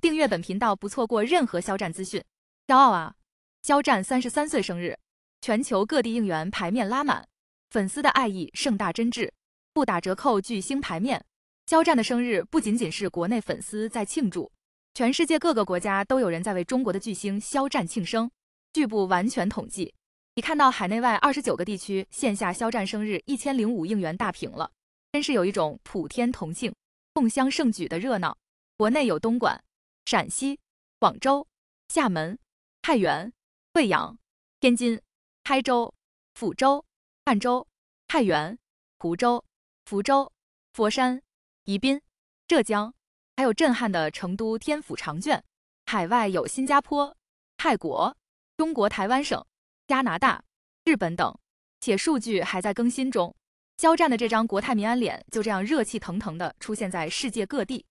订阅本频道，不错过任何肖战资讯。骄傲啊，肖战三十三岁生日，全球各地应援牌面拉满，粉丝的爱意盛大真挚，不打折扣巨星牌面。肖战的生日不仅仅是国内粉丝在庆祝，全世界各个国家都有人在为中国的巨星肖战庆生。据不完全统计，你看到海内外二十九个地区线下肖战生日一千零五应援大屏了，真是有一种普天同庆、共襄盛举的热闹。国内有东莞。陕西、广州、厦门、太原、贵阳、天津、台州、抚州、赣州、太原、湖州、福州、佛山、宜宾、浙江，还有震撼的成都天府长卷。海外有新加坡、泰国、中国台湾省、加拿大、日本等，且数据还在更新中。肖战的这张国泰民安脸就这样热气腾腾的出现在世界各地，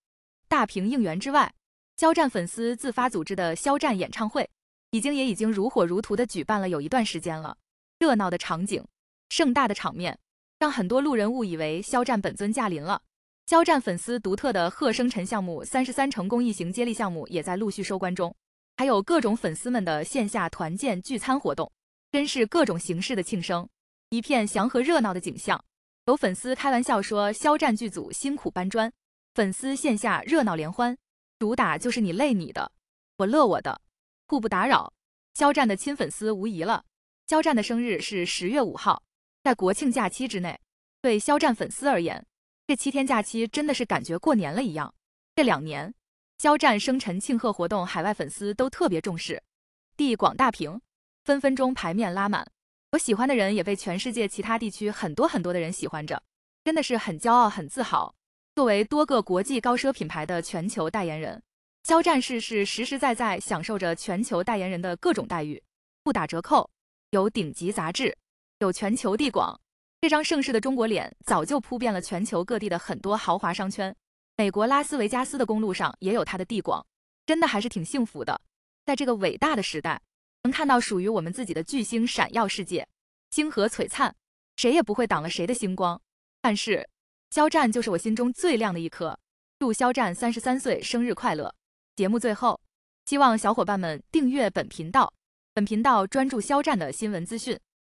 大屏应援之外。肖战粉丝自发组织的肖战演唱会，已经也已经如火如荼的举办了有一段时间了，热闹的场景，盛大的场面，让很多路人误以为肖战本尊驾临了。肖战粉丝独特的贺生辰项目“三十三成公益行”接力项目也在陆续收官中，还有各种粉丝们的线下团建聚餐活动，真是各种形式的庆生，一片祥和热闹的景象。有粉丝开玩笑说：“肖战剧组辛苦搬砖，粉丝线下热闹联欢。”主打就是你累你的，我乐我的，互不打扰。肖战的亲粉丝无疑了。肖战的生日是十月五号，在国庆假期之内。对肖战粉丝而言，这七天假期真的是感觉过年了一样。这两年，肖战生辰庆贺活动，海外粉丝都特别重视。地广大平，分分钟牌面拉满。我喜欢的人也被全世界其他地区很多很多的人喜欢着，真的是很骄傲，很自豪。作为多个国际高奢品牌的全球代言人，肖战士是实实在在享受着全球代言人的各种待遇，不打折扣。有顶级杂志，有全球地广，这张盛世的中国脸早就铺遍了全球各地的很多豪华商圈。美国拉斯维加斯的公路上也有他的地广，真的还是挺幸福的。在这个伟大的时代，能看到属于我们自己的巨星闪耀世界，星河璀璨，谁也不会挡了谁的星光。但是。肖战就是我心中最亮的一颗，祝肖战三十三岁生日快乐！节目最后，希望小伙伴们订阅本频道，本频道专注肖战的新闻资讯。